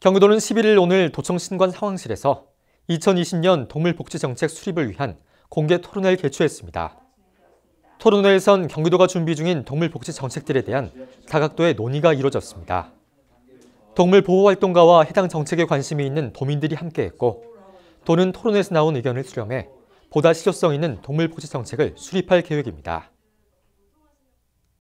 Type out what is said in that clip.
경기도는 11일 오늘 도청 신관 상황실에서 2020년 동물복지정책 수립을 위한 공개 토론회를 개최했습니다. 토론회에선 경기도가 준비 중인 동물복지 정책들에 대한 다각도의 논의가 이뤄졌습니다. 동물보호활동가와 해당 정책에 관심이 있는 도민들이 함께했고 도는 토론회에서 나온 의견을 수렴해 보다 실효성 있는 동물복지 정책을 수립할 계획입니다.